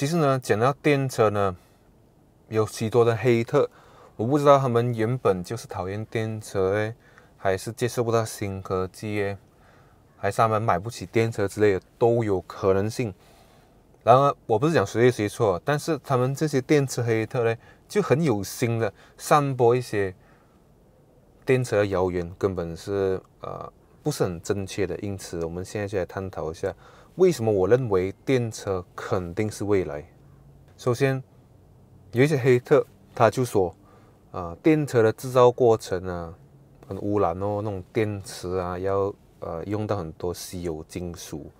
其实呢，讲到电车呢，有许多的黑特，我不知道他们原本就是讨厌电车诶，还是接受不到新科技诶，还是他们买不起电车之类的，都有可能性。然而，我不是讲谁对谁错，但是他们这些电车黑特呢，就很有心的散播一些电车的谣言，根本是呃不是很正确的。因此，我们现在就来探讨一下。为什么我认为电车肯定是未来？首先，有一些黑特他就说，啊，电车的制造过程啊很污染哦，那种电池啊要呃用到很多稀有金属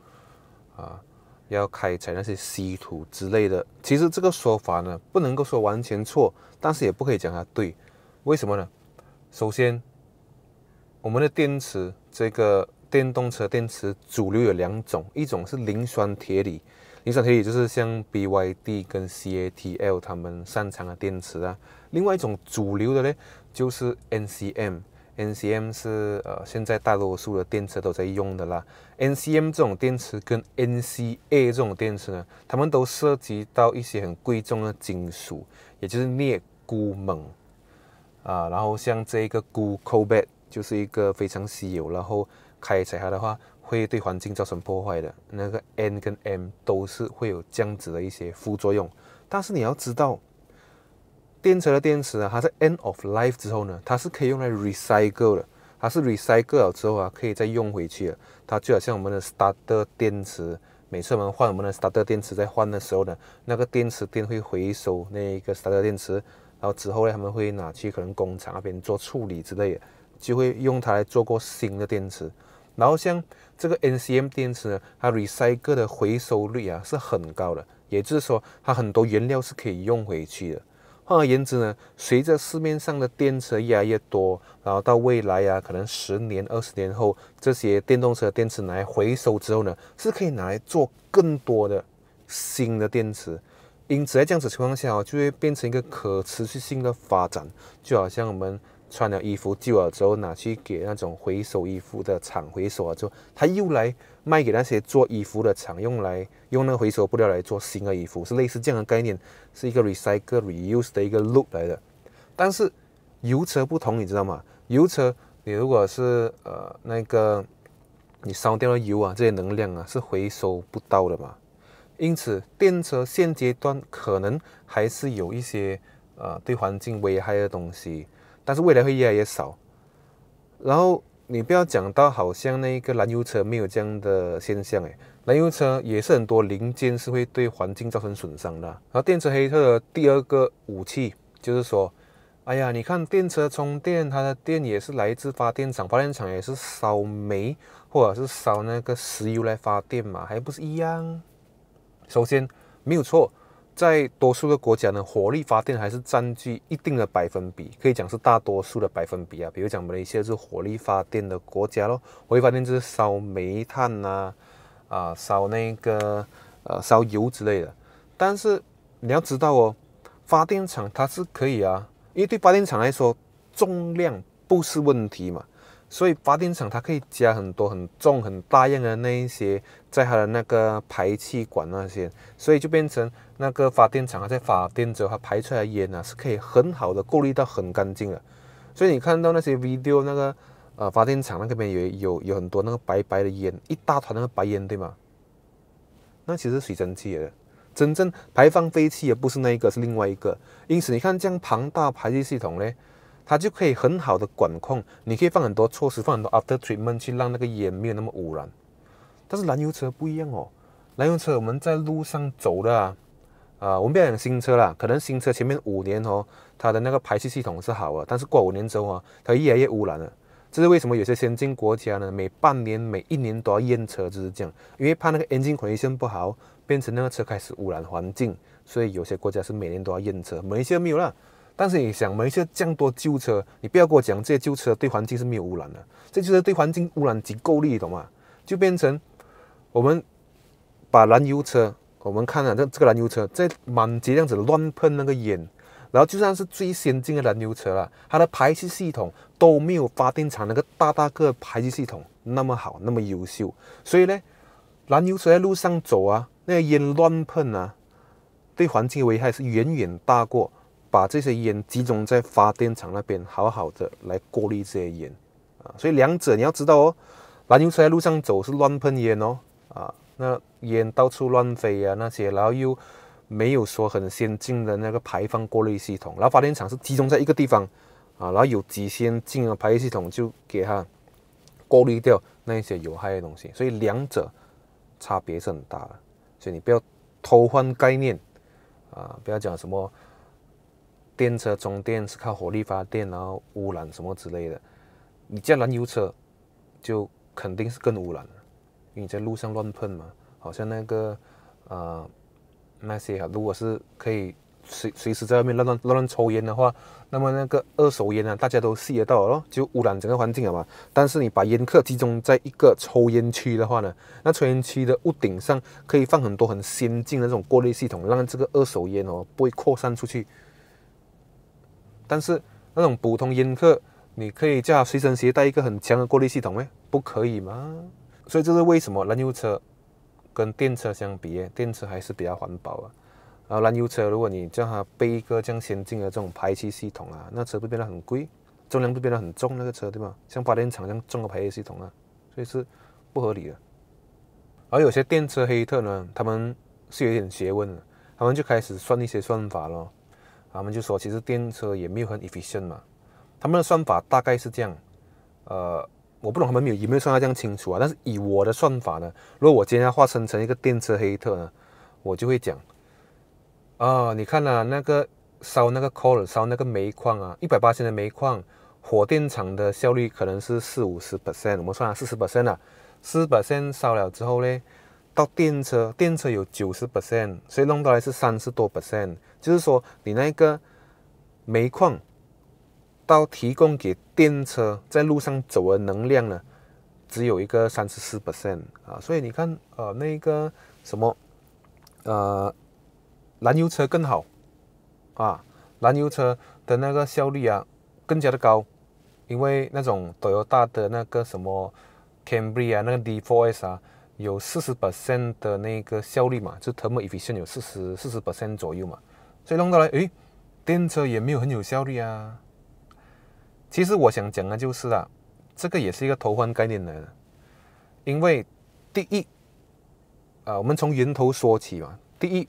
啊，要开采那些稀土之类的。其实这个说法呢不能够说完全错，但是也不可以讲它对。为什么呢？首先，我们的电池这个。电动车电池主流有两种，一种是磷酸铁锂，磷酸铁锂就是像 BYD 跟 CATL 他们擅长的电池啊。另外一种主流的呢，就是 NCM，NCM 是呃现在大多数的电池都在用的啦。NCM 这种电池跟 NCA 这种电池呢，它们都涉及到一些很贵重的金属，也就是镍、钴、锰啊。然后像这个钴 c o b a t 就是一个非常稀有，然后。开采它的话，会对环境造成破坏的。那个 N 跟 M 都是会有这样子的一些副作用。但是你要知道，电池的电池啊，它在 End of Life 之后呢，它是可以用来 Recycle 的。它是 Recycle 了之后啊，可以再用回去的。它就好像我们的 starter 电池，每次我们换我们的 starter 电池在换的时候呢，那个电池店会回收那一个 starter 电池，然后之后呢，他们会拿去可能工厂那边做处理之类的，就会用它来做过新的电池。然后像这个 N C M 电池呢，它 recycle 的回收率啊是很高的，也就是说它很多原料是可以用回去的。换而言之呢，随着市面上的电池越来越多，然后到未来啊，可能十年、二十年后，这些电动车电池拿来回收之后呢，是可以拿来做更多的新的电池。因此在这样子情况下哦，就会变成一个可持续性的发展，就好像我们。穿了衣服旧了之后拿去给那种回收衣服的厂回收了之后，他又来卖给那些做衣服的厂，用来用那个回收布料来做新的衣服，是类似这样的概念，是一个 recycle reuse 的一个 loop 来的。但是油车不同，你知道吗？油车你如果是呃那个你烧掉了油啊，这些能量啊是回收不到的嘛。因此，电车现阶段可能还是有一些呃对环境危害的东西。但是未来会越来越少，然后你不要讲到好像那个燃油车没有这样的现象哎，燃油车也是很多零件是会对环境造成损伤的。然后电池车的第二个武器就是说，哎呀，你看电车充电，它的电也是来自发电厂，发电厂也是烧煤或者是烧那个石油来发电嘛，还不是一样？首先没有错。在多数的国家呢，火力发电还是占据一定的百分比，可以讲是大多数的百分比啊。比如讲我们一些是火力发电的国家咯，火力发电就是烧煤炭呐，啊烧那个呃烧油之类的。但是你要知道哦，发电厂它是可以啊，因为对发电厂来说，重量不是问题嘛。所以发电厂它可以加很多很重很大量的那一些在它的那个排气管那些，所以就变成那个发电厂它在发电之后它排出来的烟呢是可以很好的过滤到很干净的，所以你看到那些 video 那个呃发电厂那个边有有有很多那个白白的烟，一大团那个白烟对吗？那其实是水蒸气的。真正排放废气也不是那一个是另外一个。因此你看这样庞大排气系统呢？它就可以很好的管控，你可以放很多措施，放很多 after treatment 去让那个烟没有那么污染。但是燃油车不一样哦，燃油车我们在路上走的啊，啊，我们不要讲新车啦，可能新车前面五年哦，它的那个排气系统是好的，但是过五年之后啊，它越来越污染了。这是为什么有些先进国家呢，每半年、每一年都要验车，就是这样，因为怕那个 engine condition 不好，变成那个车开始污染环境，所以有些国家是每年都要验车，某些没有了。但是你想，每一次降多旧车，你不要跟我讲这些旧车对环境是没有污染的，这就是对环境污染极够力，懂吗？就变成我们把燃油车，我们看了这这个燃油车在满街这样子乱喷那个烟，然后就算是最先进的燃油车了，它的排气系统都没有发电厂那个大大个排气系统那么好那么优秀。所以呢，燃油车在路上走啊，那个烟乱喷啊，对环境危害是远远大过。把这些烟集中在发电厂那边，好好的来过滤这些烟啊。所以两者你要知道哦，燃油车在路上走是乱喷烟哦啊，那烟到处乱飞啊那些，然后又没有说很先进的那个排放过滤系统。然后发电厂是集中在一个地方啊，然后有极先进的排气系统，就给它过滤掉那一些有害的东西。所以两者差别是很大的，所以你不要偷换概念啊，不要讲什么。电车充电是靠火力发电，然后污染什么之类的。你加燃油车就肯定是更污染了，因为在路上乱喷嘛。好像那个呃那些啊，如果是可以随随时在外面乱乱乱乱抽烟的话，那么那个二手烟呢，大家都吸得到咯，就污染整个环境了嘛。但是你把烟客集中在一个抽烟区的话呢，那抽烟区的屋顶上可以放很多很先进的那种过滤系统，让这个二手烟哦不会扩散出去。但是那种普通烟客，你可以叫他随身携带一个很强的过滤系统吗？不可以吗？所以这是为什么燃油车跟电车相比，电车还是比较环保啊。然后燃油车，如果你叫他背一个这样先进的这种排气系统啊，那车会变得很贵，重量会变得很重，那个车对吧？像发电厂这样重的排气系统啊，所以是不合理的。而有些电车黑特呢，他们是有点学问的，他们就开始算一些算法喽。他们就说，其实电车也没有很 efficient 嘛，他们的算法大概是这样，呃，我不懂他们有没有有没有算到这样清楚啊？但是以我的算法呢，如果我今天要化身成一个电车黑特呢，我就会讲，啊，你看啊，那个烧那个 coal 烧那个煤矿啊，一百八千的煤矿，火电厂的效率可能是四五十 percent，我们算下四十 percent 啊，四十 percent 烧了之后呢，到电车，电车有九十 percent，所以弄到来是三十多 percent。就是说，你那个煤矿到提供给电车在路上走的能量呢，只有一个三十四 percent 啊。所以你看，呃，那个什么，呃，燃油车更好啊，燃油车的那个效率啊，更加的高，因为那种德尤大的那个什么 c a m r i 啊，那个 D4S 啊。有四十的那个效率嘛，就 thermal e f f i c i e n c 有四十四十左右嘛，所以弄到来，诶，电车也没有很有效率啊。其实我想讲的就是啊，这个也是一个偷换概念来的，因为第一，啊，我们从源头说起嘛，第一，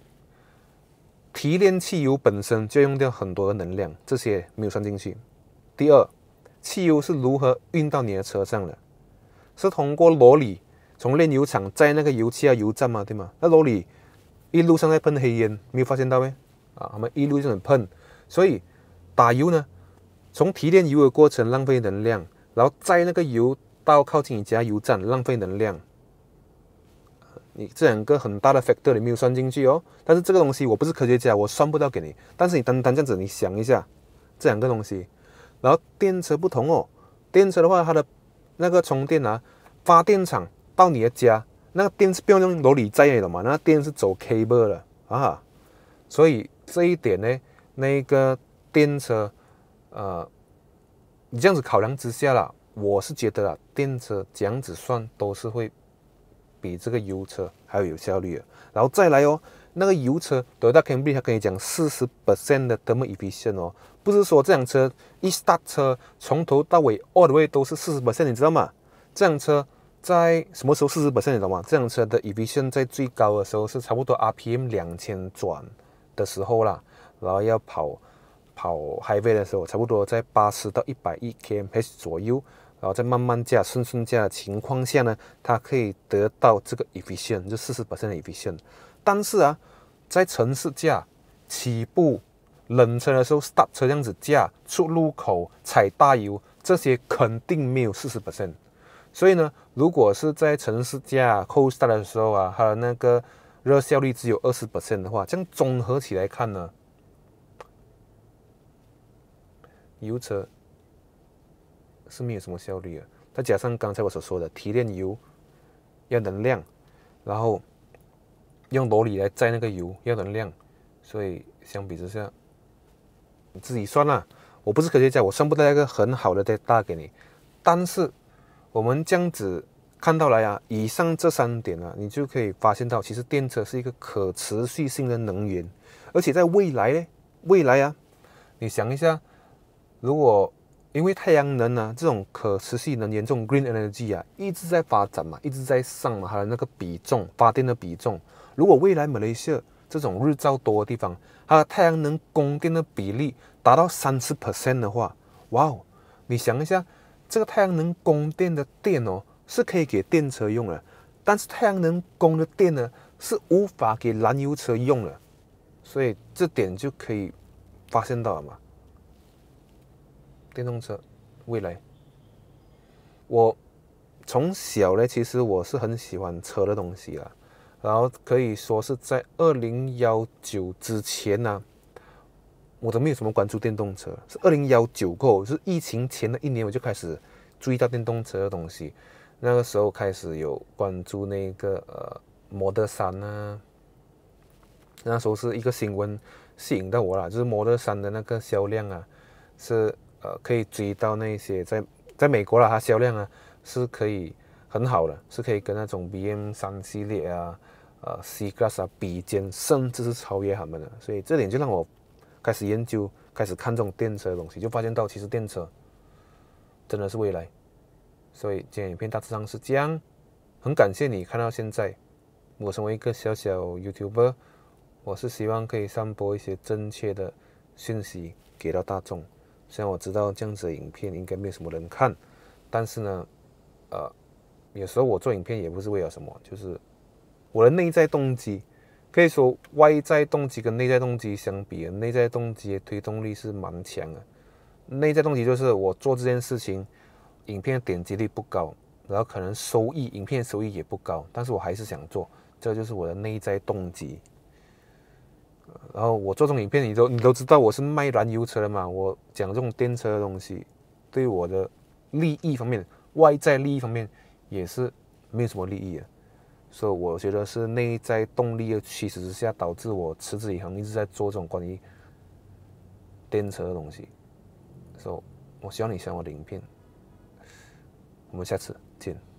提炼汽油本身就用掉很多的能量，这些没有算进去。第二，汽油是如何运到你的车上的？是通过罗里。从炼油厂载那个油气啊油站嘛，对吗？那楼里一路上在喷黑烟，没有发现到没？啊，他们一路就很喷。所以打油呢，从提炼油的过程浪费能量，然后载那个油到靠近你加油站浪费能量。你这两个很大的 factor 你没有算进去哦。但是这个东西我不是科学家，我算不到给你。但是你单单这样子，你想一下这两个东西，然后电车不同哦，电车的话它的那个充电啊，发电厂。到你的家，那个电是不用用楼里载的嘛？那个电是走 cable 的啊，所以这一点呢，那个电车，呃，你这样子考量之下了，我是觉得啊，电车这样子算都是会比这个油车还要有效率。然后再来哦，那个油车，德大 campbell 跟你讲四十 percent 的 thermal e f f i c i e n t 哦，不是说这辆车一搭车从头到尾 all the way 都是四十 percent，你知道吗？这辆车。在什么时候？四十 percent 你知道吗？这辆车的 E V 现在最高的时候是差不多 RPM 两千转的时候啦。然后要跑跑 highway 的时候，差不多在八十到一百一 km/h 左右。然后再慢慢加、顺顺加的情况下呢，它可以得到这个 E V 线，就四十 p 百分的 E e V 线。但是啊，在城市驾、起步、冷车的时候、stop 车这样子驾、出入口踩大油，这些肯定没有四十 percent。所以呢？如果是在城市驾、高下带的时候啊，它的那个热效率只有二十的话，这样综合起来看呢，油车是没有什么效率的。再加上刚才我所说的提炼油要能量，然后用螺理来载那个油要能量，所以相比之下，你自己算啊。我不是科学家，我算不出来一个很好的的答给你，但是。我们这样子看到来啊，以上这三点啊，你就可以发现到，其实电车是一个可持续性的能源，而且在未来呢，未来啊，你想一下，如果因为太阳能呢这种可持续能源这种 green energy 啊一直在发展嘛，一直在上嘛，它的那个比重发电的比重，如果未来来西亚这种日照多的地方，它的太阳能供电的比例达到三十 percent 的话，哇哦，你想一下。这个太阳能供电的电哦，是可以给电车用的，但是太阳能供的电呢，是无法给燃油车用了，所以这点就可以发现到了嘛。电动车，未来，我从小呢，其实我是很喜欢车的东西啊。然后可以说是在二零幺九之前呢。我都没有什么关注电动车，是二零幺九就是疫情前的一年我就开始注意到电动车的东西。那个时候开始有关注那个呃，Model 3啊，那时候是一个新闻吸引到我了，就是 Model 3的那个销量啊，是呃可以追到那些在在美国了，它销量啊是可以很好的，是可以跟那种 BM3 系列啊，呃，C Class 啊比肩，甚至是超越他们的。所以这点就让我。开始研究，开始看这种电车的东西，就发现到其实电车真的是未来。所以，这影片大致上是这样。很感谢你看到现在。我身为一个小小 YouTuber，我是希望可以散播一些正确的讯息给到大众。虽然我知道这样子的影片应该没什么人看，但是呢，呃，有时候我做影片也不是为了什么，就是我的内在动机。可以说外在动机跟内在动机相比内在动机的推动力是蛮强的。内在动机就是我做这件事情，影片点击率不高，然后可能收益，影片收益也不高，但是我还是想做，这就是我的内在动机。然后我做这种影片，你都你都知道我是卖燃油车的嘛，我讲这种电车的东西，对我的利益方面，外在利益方面也是没有什么利益的。所以我觉得是内在动力的驱使之下，导致我持之以恒一直在做这种关于电车的东西。所以，我希望你喜欢我的影片。我们下次见。